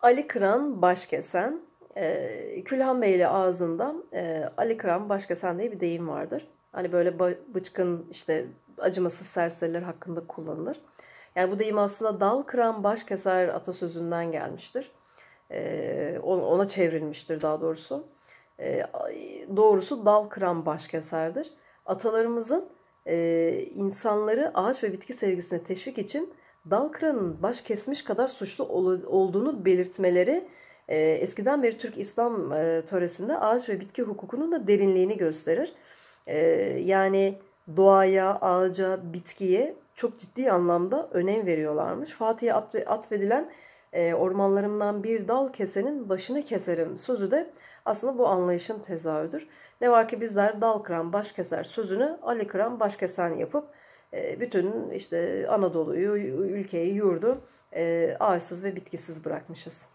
Ali Kıran Başkesen. Ee, e, Külhan Beyli ağzında Ali Kıran Başkesen diye bir deyim vardır. Hani böyle bıçkın işte acımasız serseriler hakkında kullanılır. Yani bu deyim aslında dal kıran baş keser atasözünden gelmiştir. Ee, ona çevrilmiştir daha doğrusu. Ee, doğrusu dal kıran baş keserdir. Atalarımızın e, insanları ağaç ve bitki sevgisine teşvik için dal kıranın baş kesmiş kadar suçlu olduğunu belirtmeleri e, eskiden beri Türk İslam e, töresinde ağaç ve bitki hukukunun da derinliğini gösterir. E, yani doğaya, ağaca, bitkiye çok ciddi anlamda önem veriyorlarmış. Fatih'e atfedilen e, ormanlarımdan bir dal kesenin başını keserim sözü de aslında bu anlayışın tezahüdür. Ne var ki bizler dal kıran baş keser sözünü Ali kıran baş kesen yapıp e, bütün işte Anadolu'yu, ülkeyi, yurdu e, ağaçsız ve bitkisiz bırakmışız.